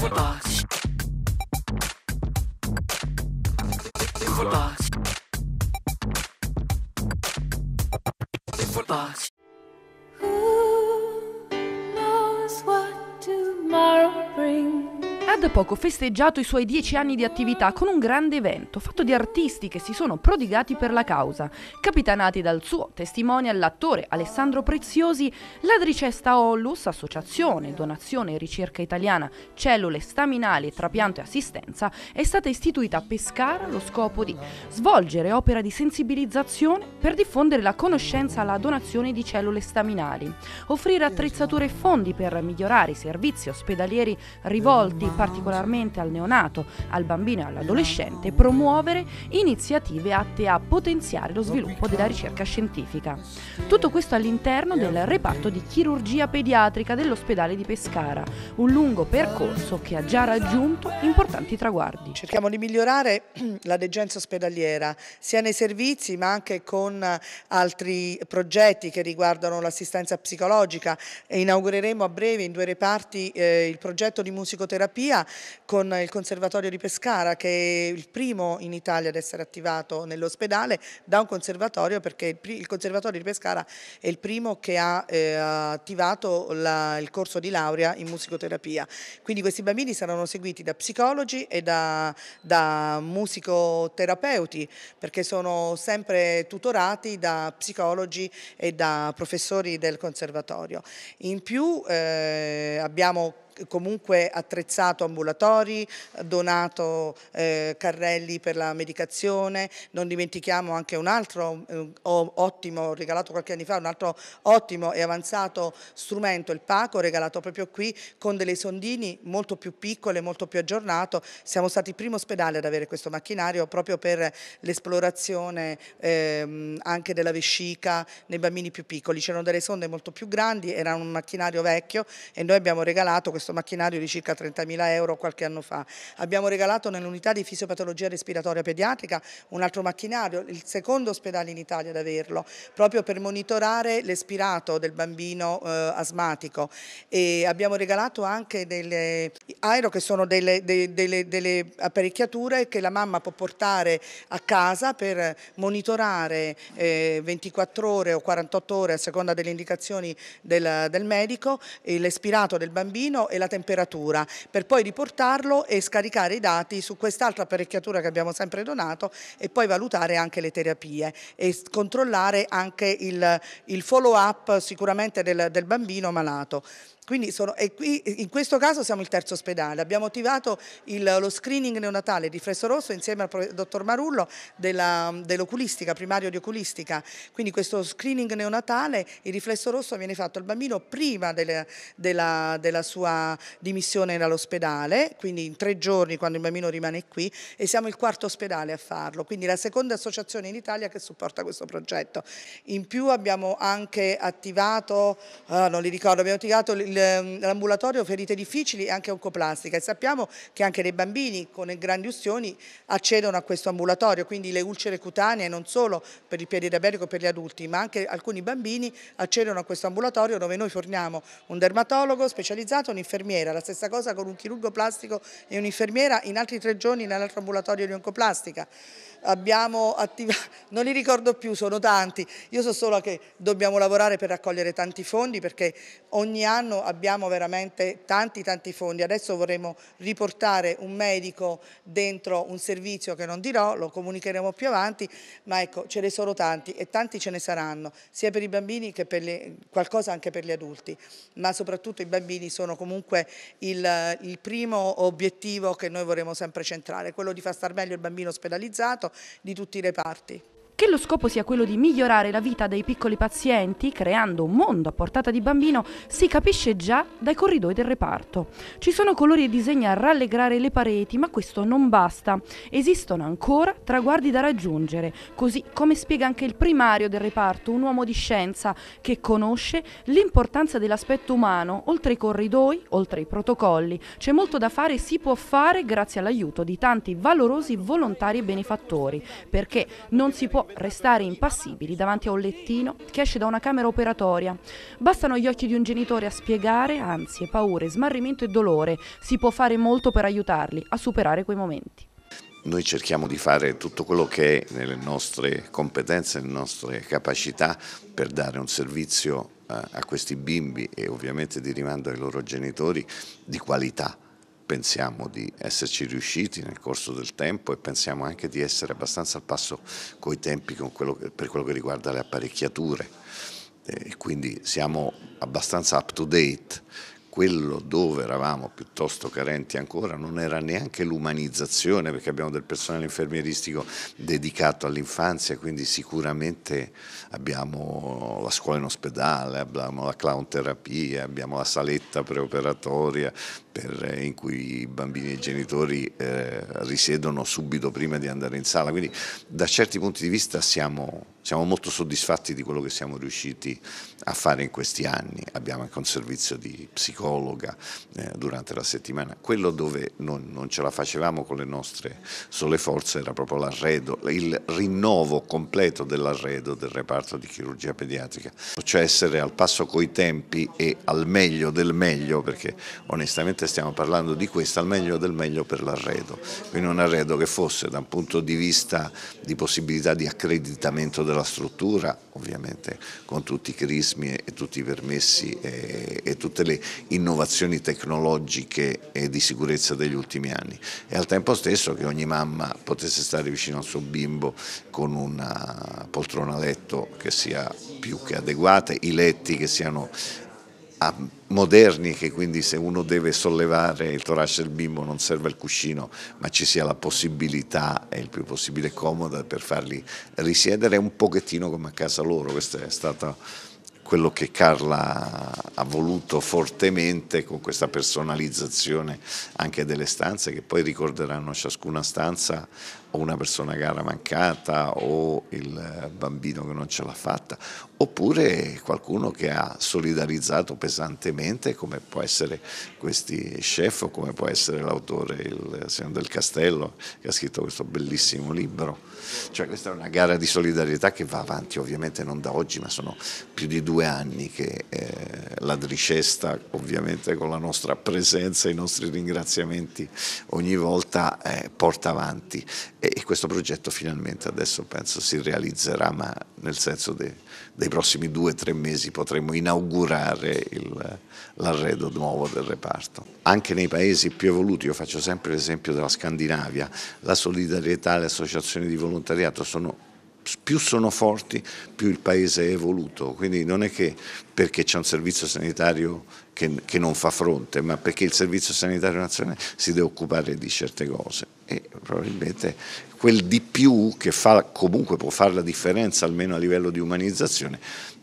Footbox. Footbox. da poco festeggiato i suoi dieci anni di attività con un grande evento fatto di artisti che si sono prodigati per la causa, capitanati dal suo testimonial l'attore Alessandro Preziosi, la Dricesta Ollus, associazione, donazione e ricerca italiana, cellule staminali, trapianto e assistenza, è stata istituita a Pescara allo scopo di svolgere opera di sensibilizzazione per diffondere la conoscenza alla donazione di cellule staminali, offrire attrezzature e fondi per migliorare i servizi ospedalieri rivolti, particolari particolarmente al neonato, al bambino e all'adolescente, promuovere iniziative atte a potenziare lo sviluppo della ricerca scientifica. Tutto questo all'interno del reparto di chirurgia pediatrica dell'ospedale di Pescara, un lungo percorso che ha già raggiunto importanti traguardi. Cerchiamo di migliorare la degenza ospedaliera sia nei servizi ma anche con eh, altri progetti che riguardano l'assistenza psicologica e inaugureremo a breve in due reparti eh, il progetto di musicoterapia con il Conservatorio di Pescara che è il primo in Italia ad essere attivato nell'ospedale da un conservatorio perché il Conservatorio di Pescara è il primo che ha eh, attivato la, il corso di laurea in musicoterapia. Quindi questi bambini saranno seguiti da psicologi e da, da musicoterapeuti perché sono sempre tutorati da psicologi e da professori del conservatorio. In più eh, abbiamo comunque attrezzato ambulatori, donato eh, carrelli per la medicazione, non dimentichiamo anche un altro eh, ottimo, regalato qualche anno fa, un altro ottimo e avanzato strumento, il PACO, regalato proprio qui con delle sondini molto più piccole, molto più aggiornato, siamo stati il primo ospedale ad avere questo macchinario proprio per l'esplorazione ehm, anche della vescica nei bambini più piccoli, c'erano delle sonde molto più grandi, era un macchinario vecchio e noi abbiamo regalato questo questo macchinario di circa 30.000 euro qualche anno fa. Abbiamo regalato nell'unità di fisiopatologia respiratoria pediatrica un altro macchinario, il secondo ospedale in Italia ad averlo, proprio per monitorare l'espirato del bambino eh, asmatico e abbiamo regalato anche delle aero che sono delle, delle, delle, delle apparecchiature che la mamma può portare a casa per monitorare eh, 24 ore o 48 ore a seconda delle indicazioni del, del medico l'espirato del bambino e la temperatura per poi riportarlo e scaricare i dati su quest'altra apparecchiatura che abbiamo sempre donato e poi valutare anche le terapie e controllare anche il, il follow up sicuramente del, del bambino malato. Quindi sono, qui, in questo caso siamo il terzo ospedale, abbiamo attivato il, lo screening neonatale di Fresso Rosso insieme al dottor Marullo dell'oculistica, dell primario di oculistica, quindi questo screening neonatale, il riflesso rosso viene fatto al bambino prima delle, della, della sua dimissione dall'ospedale, quindi in tre giorni quando il bambino rimane qui e siamo il quarto ospedale a farlo, quindi la seconda associazione in Italia che supporta questo progetto. In più abbiamo anche attivato, ah, non li ricordo, abbiamo attivato il Ehm, l'ambulatorio ferite difficili e anche oncoplastica e sappiamo che anche dei bambini con grandi ustioni accedono a questo ambulatorio, quindi le ulcere cutanee non solo per il piediabetico e per gli adulti, ma anche alcuni bambini accedono a questo ambulatorio dove noi forniamo un dermatologo specializzato e un'infermiera, la stessa cosa con un chirurgo plastico e un'infermiera in altri tre giorni nell'altro ambulatorio di oncoplastica abbiamo attivato, non li ricordo più, sono tanti, io so solo che dobbiamo lavorare per raccogliere tanti fondi perché ogni anno abbiamo veramente tanti tanti fondi, adesso vorremmo riportare un medico dentro un servizio che non dirò, lo comunicheremo più avanti, ma ecco ce ne sono tanti e tanti ce ne saranno, sia per i bambini che per le, qualcosa anche per gli adulti, ma soprattutto i bambini sono comunque il, il primo obiettivo che noi vorremmo sempre centrare, quello di far star meglio il bambino ospedalizzato di tutti i reparti. Che lo scopo sia quello di migliorare la vita dei piccoli pazienti, creando un mondo a portata di bambino, si capisce già dai corridoi del reparto. Ci sono colori e disegni a rallegrare le pareti, ma questo non basta. Esistono ancora traguardi da raggiungere, così come spiega anche il primario del reparto, un uomo di scienza che conosce l'importanza dell'aspetto umano, oltre i corridoi, oltre i protocolli. C'è molto da fare e si può fare grazie all'aiuto di tanti valorosi volontari e benefattori, perché non si può restare impassibili davanti a un lettino che esce da una camera operatoria. Bastano gli occhi di un genitore a spiegare ansie, paure, smarrimento e dolore. Si può fare molto per aiutarli a superare quei momenti. Noi cerchiamo di fare tutto quello che è nelle nostre competenze, nelle nostre capacità per dare un servizio eh, a questi bimbi e ovviamente di rimando ai loro genitori di qualità pensiamo di esserci riusciti nel corso del tempo e pensiamo anche di essere abbastanza al passo coi tempi quello che, per quello che riguarda le apparecchiature e quindi siamo abbastanza up to date. Quello dove eravamo piuttosto carenti ancora non era neanche l'umanizzazione perché abbiamo del personale infermieristico dedicato all'infanzia, quindi sicuramente abbiamo la scuola in ospedale, abbiamo la clown terapia, abbiamo la saletta preoperatoria, per, eh, in cui i bambini e i genitori eh, risiedono subito prima di andare in sala, quindi da certi punti di vista siamo, siamo, molto soddisfatti di quello che siamo riusciti a fare in questi anni, abbiamo anche un servizio di psicologa eh, durante la settimana, quello dove non, non, ce la facevamo con le nostre sole forze era proprio l'arredo, il rinnovo completo dell'arredo del reparto di chirurgia pediatrica, cioè essere al passo coi tempi e al meglio del meglio perché onestamente ovviamente stiamo parlando di questa, al meglio del meglio per l'arredo, quindi un arredo che fosse da un punto di vista di possibilità di accreditamento della struttura, ovviamente con tutti i crismi e tutti i permessi e, e tutte le innovazioni tecnologiche e di sicurezza degli ultimi anni e al tempo stesso che ogni mamma potesse stare vicino al suo bimbo con una poltrona letto che sia più che adeguata, i letti che siano moderni che quindi se uno deve sollevare il torace del bimbo non serve il cuscino ma ci sia la possibilità e il più possibile comoda per farli risiedere un pochettino come a casa loro questo è stato quello che Carla ha voluto fortemente con questa personalizzazione anche delle stanze che poi ricorderanno ciascuna stanza o una persona cara mancata o il bambino che non ce l'ha fatta oppure qualcuno che ha solidarizzato pesantemente come può essere questi chef o come può essere l'autore, il signor del Castello, che ha scritto questo bellissimo libro. Cioè questa è una gara di solidarietà che va avanti ovviamente non da oggi, ma sono più di due anni che eh, la Dricesta, ovviamente con la nostra presenza e i nostri ringraziamenti ogni volta eh, porta avanti e questo progetto finalmente adesso penso si realizzerà, ma nel senso dei, dei prossimi due o tre mesi potremo inaugurare l'arredo nuovo del reparto. Anche nei paesi più evoluti, io faccio sempre l'esempio della Scandinavia, la solidarietà, le associazioni di volontariato sono più sono forti, più il paese è evoluto. Quindi non è che perché c'è un servizio sanitario che, che, non fa fronte, ma perché il servizio sanitario nazionale si deve occupare di certe cose. E probabilmente quel di più che fa, comunque può fare la differenza almeno a livello di umanizzazione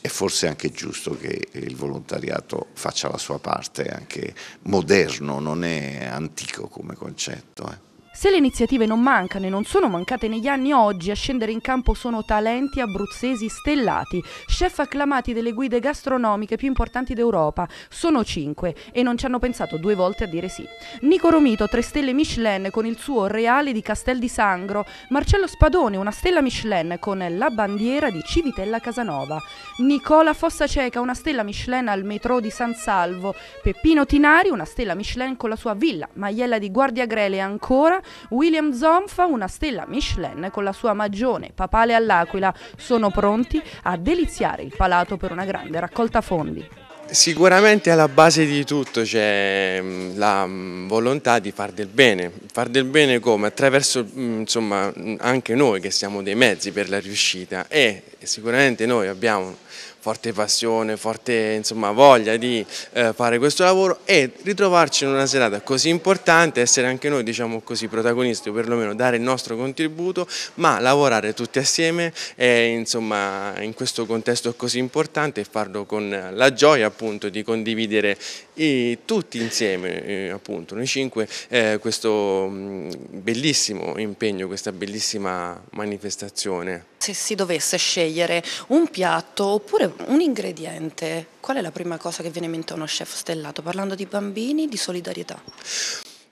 è forse anche giusto che il volontariato faccia la sua parte, anche moderno, non è antico come concetto. Eh. Se le iniziative non mancano e non sono mancate negli anni, oggi a scendere in campo sono talenti abruzzesi stellati, chef acclamati delle guide gastronomiche più importanti d'Europa. Sono cinque e non ci hanno pensato due volte a dire sì. Nico Romito, tre stelle Michelin con il suo Reale di Castel di Sangro, Marcello Spadone, una stella Michelin con la bandiera di Civitella Casanova, Nicola Fossa Ceca, una stella Michelin al metro di San Salvo, Peppino Tinari, una stella Michelin con la sua villa, Maiella di Guardia Grele ancora William Zonfa, una stella Michelin con la sua magione papale all'aquila, sono pronti a deliziare il palato per una grande raccolta fondi. Sicuramente alla base di tutto c'è mm, la mm, volontà di far del bene, far del bene come? Attraverso mm, insomma, anche noi che siamo dei mezzi per la riuscita e sicuramente noi abbiamo forte passione, forte insomma, voglia di eh, fare questo lavoro e ritrovarci in una serata così importante, essere anche noi diciamo così, protagonisti o perlomeno dare il nostro contributo, ma lavorare tutti assieme e, insomma, in questo contesto così importante e farlo con la gioia appunto di condividere i, tutti insieme, eh, appunto, noi cinque, eh, questo mh, mm, bellissimo impegno, questa bellissima manifestazione. Se si dovesse scegliere un piatto oppure un ingrediente, qual è la prima cosa che viene in mente a uno chef stellato? Parlando di bambini, di solidarietà.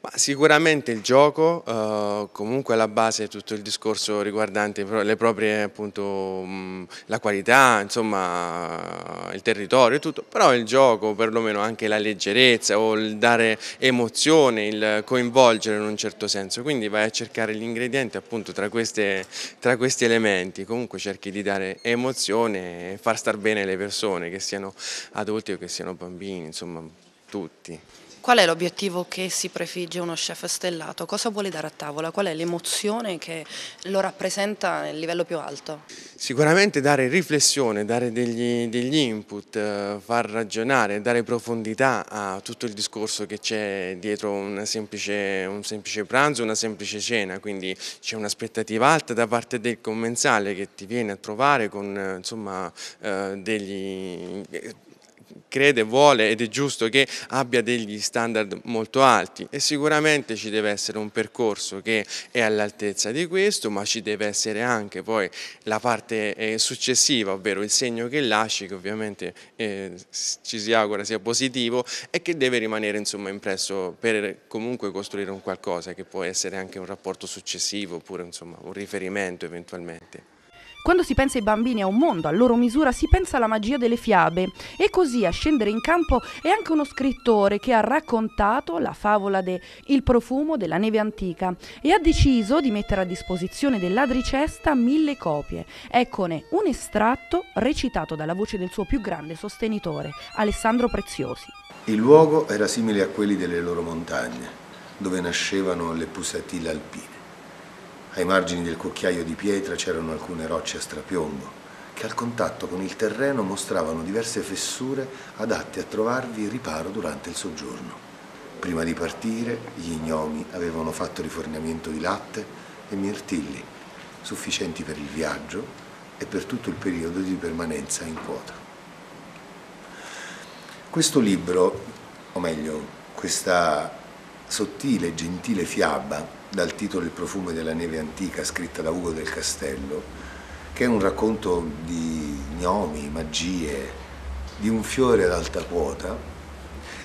Ma sicuramente il gioco, eh, comunque alla base tutto il discorso riguardante le proprie, appunto, mh, la qualità, insomma, il territorio e tutto, però il gioco, perlomeno anche la leggerezza o il dare emozione, il coinvolgere in un certo senso, quindi vai a cercare gli ingredienti appunto tra, queste, tra questi elementi, comunque cerchi di dare emozione e far star bene le persone, che siano adulti o che siano bambini, insomma, tutti. Qual è l'obiettivo che si prefigge uno chef stellato? Cosa vuole dare a tavola? Qual è l'emozione che lo rappresenta nel livello più alto? Sicuramente dare riflessione, dare degli, degli input, eh, far ragionare, dare profondità a tutto il discorso che c'è dietro semplice, un semplice pranzo, una semplice cena, quindi c'è un'aspettativa alta da parte del commensale che ti viene a trovare con eh, insomma, eh, degli crede, vuole ed è giusto che abbia degli standard molto alti e sicuramente ci deve essere un percorso che è all'altezza di questo ma ci deve essere anche poi la parte eh, successiva ovvero il segno che lasci che ovviamente eh, ci si augura sia positivo e che deve rimanere insomma impresso per comunque costruire un qualcosa che può essere anche un rapporto successivo oppure insomma un riferimento eventualmente. Quando si pensa ai bambini a un mondo, a loro misura, si pensa alla magia delle fiabe. E così a scendere in campo è anche uno scrittore che ha raccontato la favola de Il profumo della neve antica e ha deciso di mettere a disposizione dell'Adricesta mille copie. Eccone un estratto recitato dalla voce del suo più grande sostenitore, Alessandro Preziosi. Il luogo era simile a quelli delle loro montagne, dove nascevano le pusatine alpine ai margini del cucchiaio di pietra c'erano alcune rocce a strapiombo, che al contatto con il terreno mostravano diverse fessure adatte a trovarvi riparo durante il soggiorno. Prima di partire, gli ignomi avevano fatto rifornimento di latte e mirtilli, sufficienti per il viaggio e per tutto il periodo di permanenza in quota. Questo libro, o meglio, questa sottile e gentile fiaba dal titolo Il profumo della neve antica scritta da Ugo del Castello, che è un racconto di gnomi, magie, di un fiore ad alta quota,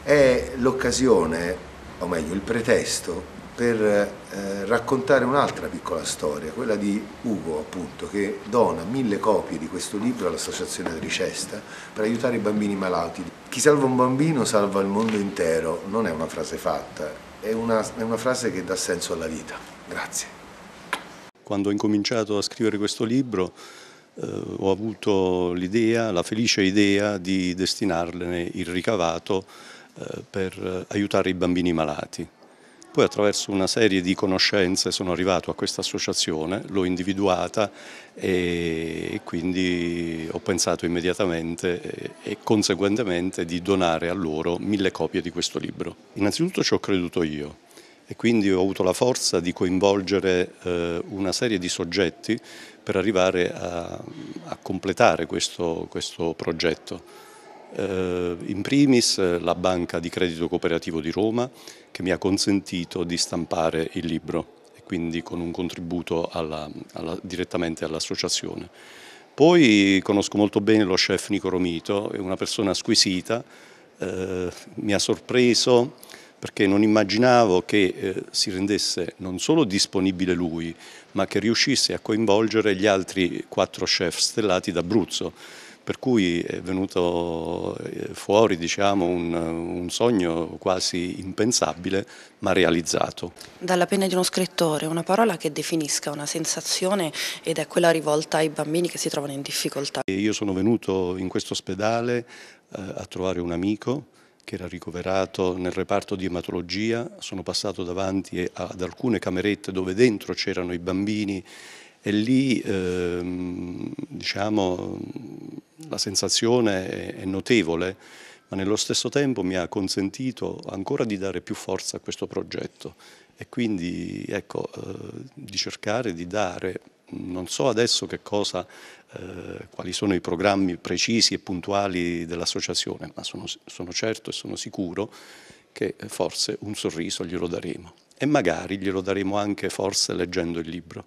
è l'occasione, o meglio il pretesto, per eh, raccontare un'altra piccola storia, quella di Ugo appunto, che dona mille copie di questo libro all'Associazione Tricesta per aiutare i bambini malati. Chi salva un bambino salva il mondo intero, non è una frase fatta, è una, è una frase che dà senso alla vita. Grazie. Quando ho incominciato a scrivere questo libro eh, ho avuto l'idea, la felice idea di destinarne il ricavato eh, per eh, aiutare i bambini malati. Poi attraverso una serie di conoscenze sono arrivato a questa associazione, l'ho individuata e quindi ho pensato immediatamente e conseguentemente di donare a loro mille copie di questo libro. Innanzitutto ci ho creduto io e quindi ho avuto la forza di coinvolgere eh, una serie di soggetti per arrivare a, a completare questo, questo progetto. Eh, in primis eh, la Banca di Credito Cooperativo di Roma che mi ha consentito di stampare il libro e quindi con un contributo alla, alla, direttamente all'associazione. Poi conosco molto bene lo chef Nico Romito, è una persona squisita, eh, mi ha sorpreso perché non immaginavo che eh, si rendesse non solo disponibile lui, ma che riuscisse a coinvolgere gli altri quattro chef stellati d'Abruzzo per cui è venuto eh, fuori diciamo, un, un, sogno quasi impensabile ma realizzato. Dalla penna di uno scrittore, una parola che definisca una sensazione ed è quella rivolta ai bambini che si trovano in difficoltà. Io sono venuto in questo ospedale eh, a trovare un amico che era ricoverato nel reparto di ematologia, sono passato davanti ad alcune camerette dove dentro c'erano i bambini e lì ehm, diciamo, la sensazione è, è notevole, ma nello stesso tempo mi ha consentito ancora di dare più forza a questo progetto e quindi ecco, eh, di cercare di dare non so adesso che cosa, eh, quali sono i programmi precisi e puntuali dell'associazione, ma sono, sono, certo e sono sicuro che forse un sorriso glielo daremo e magari glielo daremo anche forse leggendo il libro.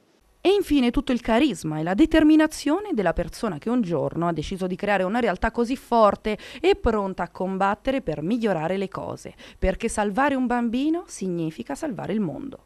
E infine tutto il carisma e la determinazione della persona che un giorno ha deciso di creare una realtà così forte e pronta a combattere per migliorare le cose, perché salvare un bambino significa salvare il mondo.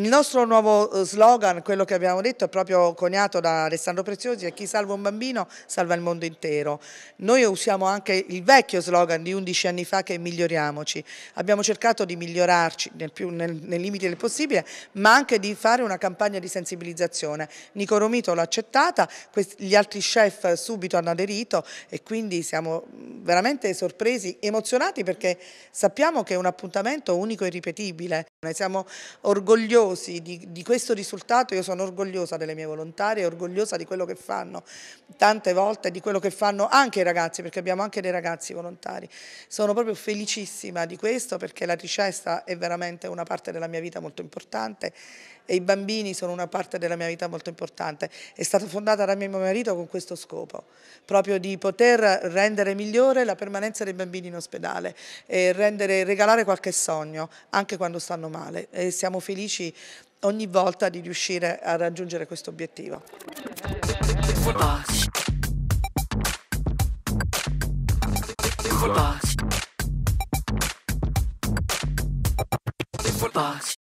Il nostro nuovo eh, slogan, quello che abbiamo detto, è proprio coniato da Alessandro Preziosi, è chi salva un bambino salva il mondo intero. Noi usiamo anche il vecchio slogan di 11 anni fa che è miglioriamoci. Abbiamo cercato di migliorarci nel, più, nel, nel limite del possibile, ma anche di fare una campagna di sensibilizzazione. Nico Romito l'ha accettata, gli altri chef subito hanno aderito e quindi siamo mm, veramente sorpresi, emozionati perché sappiamo che è un appuntamento unico e ripetibile. Noi siamo orgogliosi orgogliosi di, di, questo risultato, io sono orgogliosa delle mie volontarie, orgogliosa di quello che fanno tante volte, di quello che fanno anche i ragazzi, perché abbiamo anche dei ragazzi volontari. Sono proprio felicissima di questo perché la ricetta è veramente una parte della mia vita molto importante e i bambini sono una parte della mia vita molto importante. È stata fondata da mio marito con questo scopo, proprio di poter rendere migliore la permanenza dei bambini in ospedale e rendere, regalare qualche sogno anche quando stanno male e siamo felici ogni volta di riuscire a raggiungere questo obiettivo. Box.